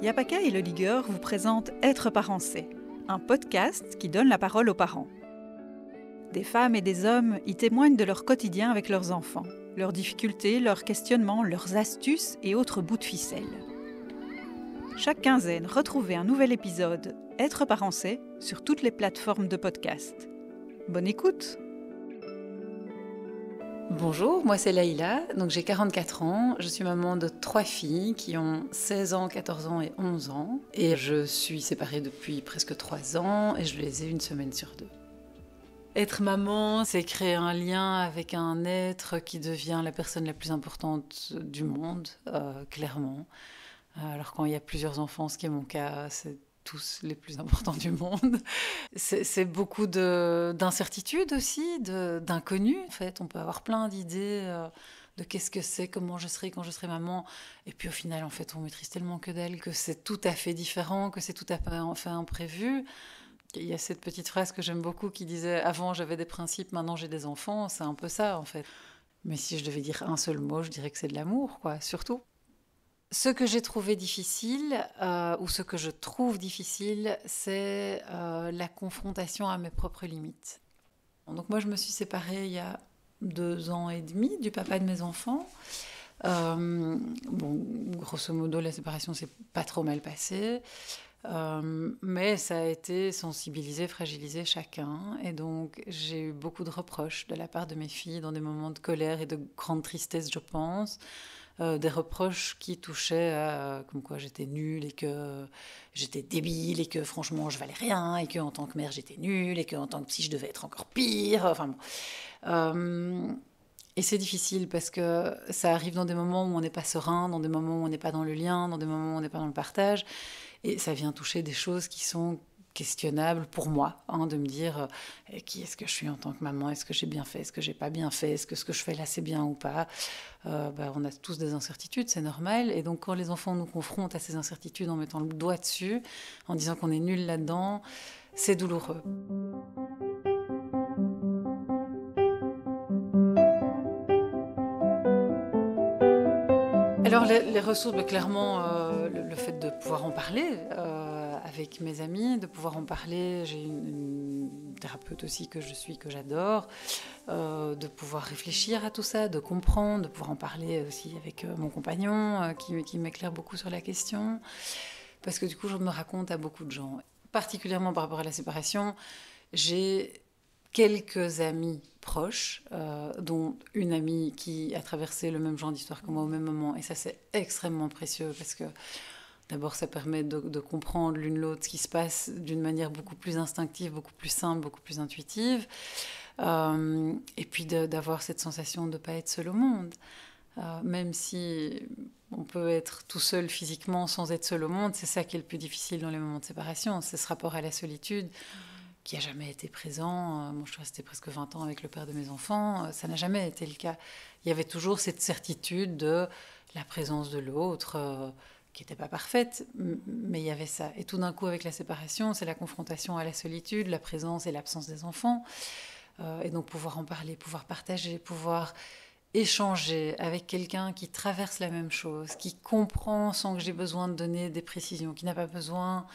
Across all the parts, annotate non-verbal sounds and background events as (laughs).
Yapaka et le Ligueur vous présentent Être parent un podcast qui donne la parole aux parents. Des femmes et des hommes y témoignent de leur quotidien avec leurs enfants, leurs difficultés, leurs questionnements, leurs astuces et autres bouts de ficelle. Chaque quinzaine, retrouvez un nouvel épisode Être parent sur toutes les plateformes de podcast. Bonne écoute! Bonjour, moi c'est Laïla, donc j'ai 44 ans, je suis maman de trois filles qui ont 16 ans, 14 ans et 11 ans, et je suis séparée depuis presque trois ans et je les ai une semaine sur deux. Être maman, c'est créer un lien avec un être qui devient la personne la plus importante du monde, euh, clairement. Euh, alors quand il y a plusieurs enfants, ce qui est mon cas, c'est tous les plus importants du monde. C'est beaucoup d'incertitudes aussi, d'inconnus. En fait, on peut avoir plein d'idées euh, de qu'est-ce que c'est, comment je serai quand je serai maman. Et puis au final, en fait, on maîtrise tellement que d'elle que c'est tout à fait différent, que c'est tout à fait enfin, imprévu. Il y a cette petite phrase que j'aime beaucoup qui disait Avant j'avais des principes, maintenant j'ai des enfants. C'est un peu ça en fait. Mais si je devais dire un seul mot, je dirais que c'est de l'amour, quoi, surtout. Ce que j'ai trouvé difficile, euh, ou ce que je trouve difficile, c'est euh, la confrontation à mes propres limites. Donc moi, je me suis séparée il y a deux ans et demi du papa de mes enfants. Euh, bon, grosso modo, la séparation s'est pas trop mal passée. Euh, mais ça a été sensibiliser, fragiliser chacun. Et donc, j'ai eu beaucoup de reproches de la part de mes filles dans des moments de colère et de grande tristesse, je pense. Euh, des reproches qui touchaient à comme quoi j'étais nulle et que j'étais débile et que franchement je valais rien et que en tant que mère j'étais nulle et que en tant que psy je devais être encore pire. Enfin euh, Et c'est difficile parce que ça arrive dans des moments où on n'est pas serein, dans des moments où on n'est pas dans le lien, dans des moments où on n'est pas dans le partage. Et ça vient toucher des choses qui sont questionnables pour moi, hein, de me dire euh, qui est-ce que je suis en tant que maman, est-ce que j'ai bien fait, est-ce que j'ai pas bien fait, est-ce que ce que je fais là c'est bien ou pas. Euh, bah, on a tous des incertitudes, c'est normal. Et donc quand les enfants nous confrontent à ces incertitudes en mettant le doigt dessus, en disant qu'on est nul là-dedans, c'est douloureux. Alors les, ressources, bah, clairement. Euh, fait de pouvoir en parler euh, avec mes amis, de pouvoir en parler. J'ai une, thérapeute aussi que je suis, que j'adore, euh, de pouvoir réfléchir à tout ça, de comprendre, de pouvoir en parler aussi avec euh, mon compagnon qui, qui m'éclaire beaucoup sur la question. Parce que du coup, je me raconte à beaucoup de gens. Particulièrement par rapport à la séparation, j'ai quelques amis proches, dont une amie qui a traversé le même genre d'histoire que moi au même moment. Et ça, c'est extrêmement précieux parce que D'abord, ça permet de, comprendre l'une l'autre ce qui se passe d'une manière beaucoup plus instinctive, beaucoup plus simple, beaucoup plus intuitive. Euh, et puis d'avoir cette sensation de ne pas être seul au monde. Euh, même si on peut être tout seul physiquement sans être seul au monde, c'est ça qui est le plus difficile dans les moments de séparation. C'est ce rapport à la solitude qui a jamais été présent. Euh, moi, je suis restée presque 20 ans avec le père de mes enfants. Ça n'a jamais été le cas. Il y avait toujours cette certitude de la présence de l'autre qui n'était pas parfaite, mais il y avait ça. Et tout d'un coup, avec la séparation, c'est la confrontation à la solitude, la présence et l'absence des enfants. Euh, et donc pouvoir en parler, pouvoir partager, pouvoir échanger avec quelqu'un qui traverse la même chose, qui comprend sans que j'ai besoin de donner des précisions, qui n'a pas besoin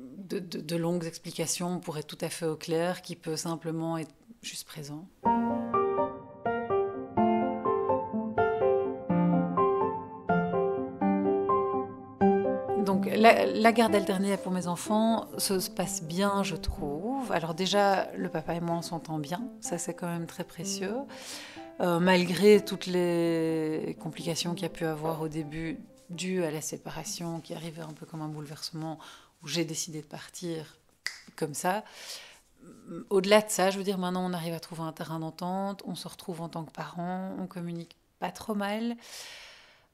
de, de longues explications pour être tout à fait au clair, qui peut simplement être juste présent. Donc la, garde alternée pour mes enfants, se passe bien, je trouve. Alors déjà, le papa et moi, on s'entend bien, ça c'est quand même très précieux. Euh, malgré toutes les complications qu'il y a pu avoir au début, dues à la séparation, qui arrivait un peu comme un bouleversement, où j'ai décidé de partir comme ça. Au-delà de ça, je veux dire, maintenant on arrive à trouver un terrain d'entente, on se retrouve en tant que parents, on communique pas trop mal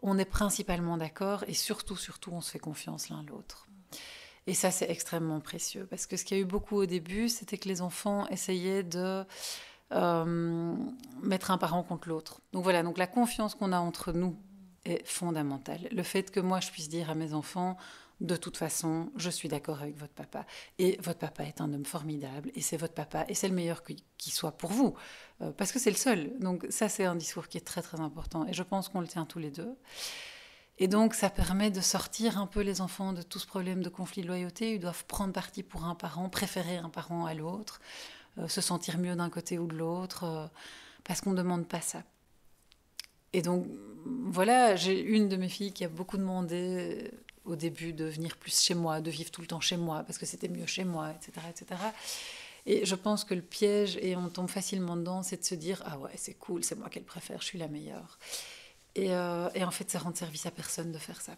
on est principalement d'accord et surtout, surtout, on se fait confiance l'un l'autre. Et ça, c'est extrêmement précieux parce que ce qu'il y a eu beaucoup au début, c'était que les enfants essayaient de euh, mettre un parent contre l'autre. Donc voilà, donc la confiance qu'on a entre nous est fondamentale. Le fait que moi, je puisse dire à mes enfants, de toute façon, je suis d'accord avec votre papa. Et votre papa est un homme formidable, et c'est votre papa, et c'est le meilleur qui soit pour vous, euh, parce que c'est le seul. Donc ça, c'est un discours qui est très très important, et je pense qu'on le tient tous les deux. Et donc, ça permet de sortir un peu les enfants de tout ce problème de conflit de loyauté. Ils doivent prendre parti pour un parent, préférer un parent à l'autre, euh, se sentir mieux d'un côté ou de l'autre, euh, parce qu'on ne demande pas ça. Et donc, voilà, j'ai une de mes filles qui a beaucoup demandé au début de venir plus chez moi, de vivre tout le temps chez moi, parce que c'était mieux chez moi, etc., etc. Et je pense que le piège, et on tombe facilement dedans, c'est de se dire Ah ouais, c'est cool, c'est moi qu'elle préfère, je suis la meilleure. Et, euh, en fait, ça rend service à personne de faire ça.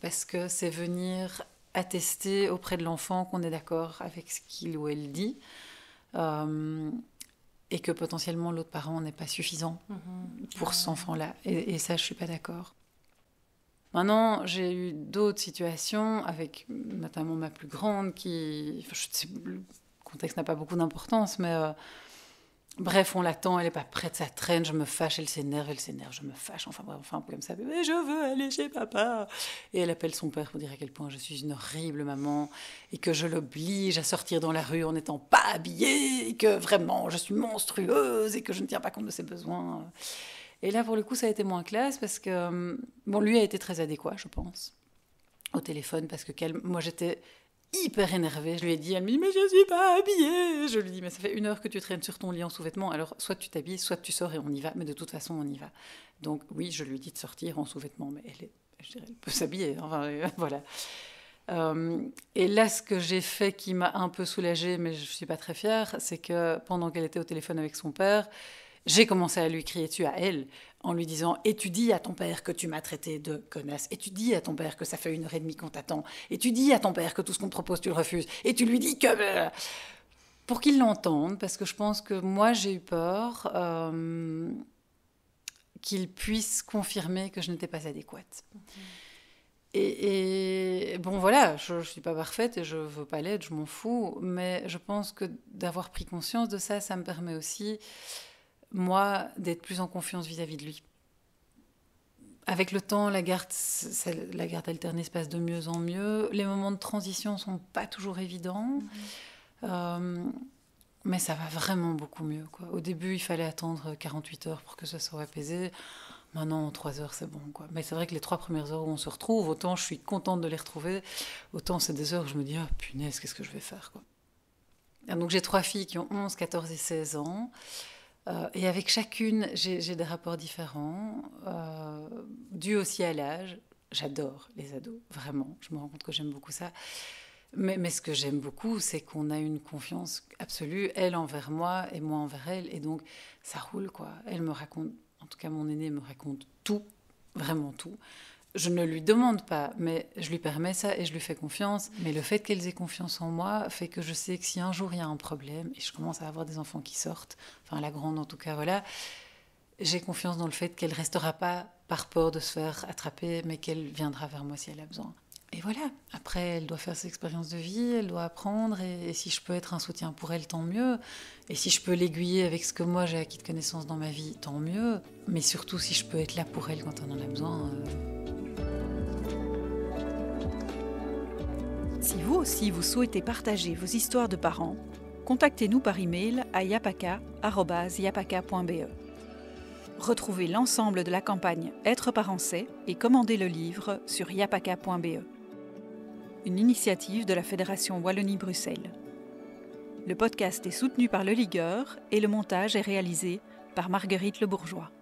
Parce que c'est venir attester auprès de l'enfant qu'on est d'accord avec ce qu'il ou elle dit. Euh, et que potentiellement l'autre parent n'est pas suffisant mhm. pour cet enfant-là. Et, et ça, je suis pas d'accord. Maintenant, j'ai eu d'autres situations avec notamment ma plus grande qui. le contexte n'a pas beaucoup d'importance, mais. Euh, bref, on l'attend, elle n'est pas prête, ça traîne, je me fâche, elle s'énerve, elle s'énerve, je me fâche, enfin bref, enfin, comme ça, mais je veux aller chez papa. Et elle appelle son père pour dire à quel point je suis une horrible maman et que je l'oblige à sortir dans la rue en n'étant pas habillée et que vraiment je suis monstrueuse et que je ne tiens pas compte de ses besoins. Et là, pour le coup, ça a été moins classe parce que, euh, bon, lui a été très adéquat, je pense, au téléphone, parce que moi, j'étais hyper énervée. Je lui ai dit, elle me dit, mais je ne suis pas habillée. Je lui dis, mais ça fait une heure que tu traînes sur ton lit en sous-vêtements. Alors, soit tu t'habilles, soit tu sors et on y va. Mais de toute façon, on y va. Donc, oui, je lui dis de sortir en sous-vêtements, mais elle, elle peut s'habiller. Enfin, euh, (laughs) voilà. Euh, et là, ce que j'ai fait qui m'a un peu soulagée, mais je suis pas très fière, c'est que pendant qu'elle était au téléphone avec son père, j'ai commencé à lui crier dessus à elle en lui disant Et tu dis à ton père que tu m'as traité de connasse. Et tu dis à ton père que ça fait une heure et demie qu'on t'attend. Et tu dis à ton père que tout ce qu'on te propose, tu le refuses. Et tu lui dis que. Euh, pour qu'il l'entende, parce que je pense que moi, j'ai eu peur euh, qu'il puisse confirmer que je n'étais pas adéquate. Mm. Et, bon, voilà, je ne suis pas parfaite et je veux pas l'être, je m'en fous. Mais je pense que d'avoir pris conscience de ça, ça me permet aussi moi, d'être plus en confiance vis-à-vis de lui. Avec le temps, la garde, la garde alternée se passe de mieux en mieux. Les moments de transition sont pas toujours évidents. Mmh. Euh, mais ça va vraiment beaucoup mieux. Quoi. Au début, il fallait attendre 48 heures pour que ça soit apaisé. Maintenant, en 3 heures, c'est bon. Quoi. Mais c'est vrai que les trois premières heures où on se retrouve, autant je suis contente de les retrouver, autant c'est des heures où je me dis, oh, punaise, qu'est-ce que je vais faire quoi. Ah, donc j'ai trois filles qui ont 11, 14 et 16 ans. Euh, et avec chacune, j'ai des rapports différents, euh, dû aussi à l'âge. J'adore les ados, vraiment. Je me rends compte que j'aime beaucoup ça. Mais, mais ce que j'aime beaucoup, c'est qu'on a une confiance absolue, elle envers moi et moi envers elle. Et donc, ça roule, quoi. Elle me raconte, en tout cas, mon aîné me raconte tout, vraiment tout je ne lui demande pas, mais je lui permets ça et je lui fais confiance. Mais le fait qu'elles aient confiance en moi fait que je sais que si un jour il y a un problème et je commence à avoir des enfants qui sortent, enfin la grande en tout cas, voilà, j'ai confiance dans le fait qu'elle restera pas par peur de se faire attraper, mais qu'elle viendra vers moi si elle a besoin. Et voilà, après, elle doit faire ses expériences de vie, elle doit apprendre, et, si je peux être un soutien pour elle, tant mieux. Et si je peux l'aiguiller avec ce que moi j'ai acquis de connaissances dans ma vie, tant mieux. Mais surtout, si je peux être là pour elle quand on en a besoin. Euh, Si vous aussi vous souhaitez partager vos histoires de parents, contactez-nous par email à yapaka.yapaka.be. Retrouvez l'ensemble de la campagne Être parent et commandez le livre sur yapaka.be. Une initiative de la Fédération Wallonie-Bruxelles. Le podcast est soutenu par Le Ligueur et le montage est réalisé par Marguerite Le Bourgeois.